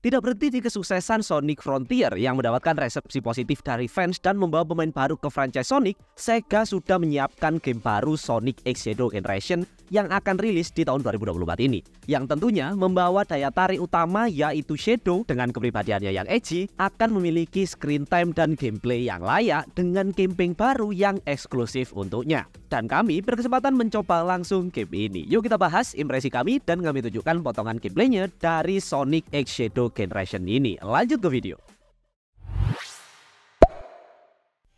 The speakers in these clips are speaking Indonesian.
Tidak berhenti di kesuksesan Sonic Frontier yang mendapatkan resepsi positif dari fans dan membawa pemain baru ke franchise Sonic, Sega sudah menyiapkan game baru Sonic X Shadow Generation yang akan rilis di tahun 2024 ini. Yang tentunya membawa daya tarik utama yaitu Shadow dengan kepribadiannya yang edgy akan memiliki screen time dan gameplay yang layak dengan camping baru yang eksklusif untuknya. Dan kami berkesempatan mencoba langsung game ini. Yuk kita bahas impresi kami dan kami tunjukkan potongan gameplaynya dari Sonic X Shadow Generation ini. Lanjut ke video.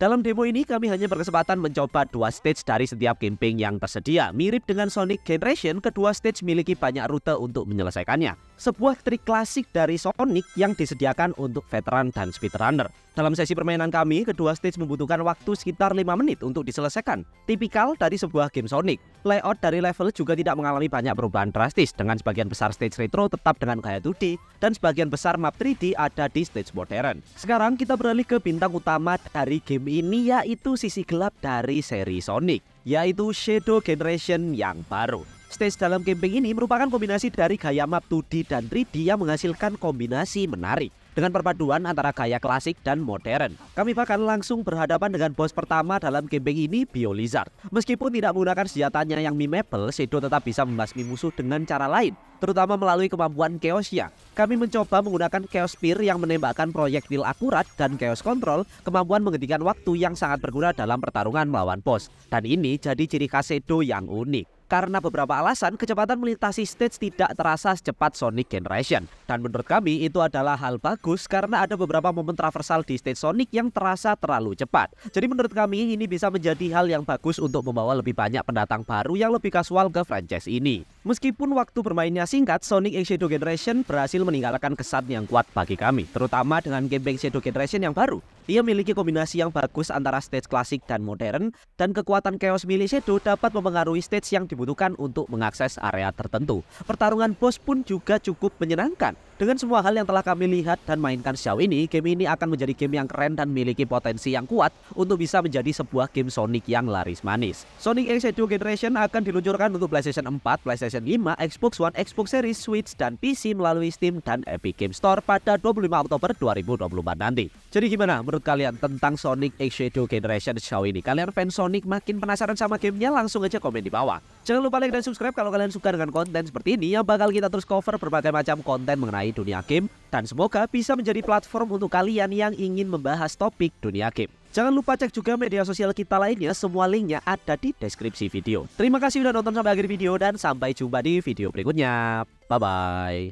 Dalam demo ini kami hanya berkesempatan mencoba dua stage dari setiap camping yang tersedia. Mirip dengan Sonic Generation, kedua stage memiliki banyak rute untuk menyelesaikannya. Sebuah trik klasik dari Sonic yang disediakan untuk veteran dan speedrunner. Dalam sesi permainan kami, kedua stage membutuhkan waktu sekitar 5 menit untuk diselesaikan. Tipikal dari sebuah game Sonic, layout dari level juga tidak mengalami banyak perubahan drastis dengan sebagian besar stage retro tetap dengan gaya 2D dan sebagian besar map 3D ada di stage modern. Sekarang kita beralih ke bintang utama dari game ini yaitu sisi gelap dari seri Sonic yaitu Shadow Generation yang baru. Stage dalam game ini merupakan kombinasi dari gaya map 2D dan 3D yang menghasilkan kombinasi menarik dengan perpaduan antara gaya klasik dan modern. Kami bahkan langsung berhadapan dengan bos pertama dalam camping ini, Bio Lizard. Meskipun tidak menggunakan senjatanya yang mimeple, Sedo tetap bisa membasmi musuh dengan cara lain, terutama melalui kemampuan chaosnya. Kami mencoba menggunakan chaos spear yang menembakkan proyektil akurat dan chaos control, kemampuan menghentikan waktu yang sangat berguna dalam pertarungan melawan bos. Dan ini jadi ciri khas Sedo yang unik. Karena beberapa alasan, kecepatan melintasi stage tidak terasa secepat Sonic Generation. Dan menurut kami itu adalah hal bagus karena ada beberapa momen traversal di stage Sonic yang terasa terlalu cepat. Jadi menurut kami ini bisa menjadi hal yang bagus untuk membawa lebih banyak pendatang baru yang lebih kasual ke franchise ini. Meskipun waktu bermainnya singkat, Sonic X Shadow Generation berhasil meninggalkan kesan yang kuat bagi kami, terutama dengan game Bank Shadow Generation yang baru. Ia memiliki kombinasi yang bagus antara stage klasik dan modern, dan kekuatan Chaos Melee Shadow dapat mempengaruhi stage yang dibutuhkan dibutuhkan untuk mengakses area tertentu. Pertarungan bos pun juga cukup menyenangkan. Dengan semua hal yang telah kami lihat dan mainkan sejauh ini, game ini akan menjadi game yang keren dan memiliki potensi yang kuat untuk bisa menjadi sebuah game Sonic yang laris manis. Sonic X Shadow Generation akan diluncurkan untuk PlayStation 4, PlayStation 5, Xbox One, Xbox Series, Switch, dan PC melalui Steam dan Epic Game Store pada 25 Oktober 2024 nanti. Jadi gimana menurut kalian tentang Sonic X Shadow Generation sejauh ini? Kalian fans Sonic makin penasaran sama gamenya? Langsung aja komen di bawah. Jangan lupa like dan subscribe kalau kalian suka dengan konten seperti ini yang bakal kita terus cover berbagai macam konten mengenai dunia game dan semoga bisa menjadi platform untuk kalian yang ingin membahas topik dunia game. Jangan lupa cek juga media sosial kita lainnya, semua linknya ada di deskripsi video. Terima kasih sudah nonton sampai akhir video dan sampai jumpa di video berikutnya. Bye-bye.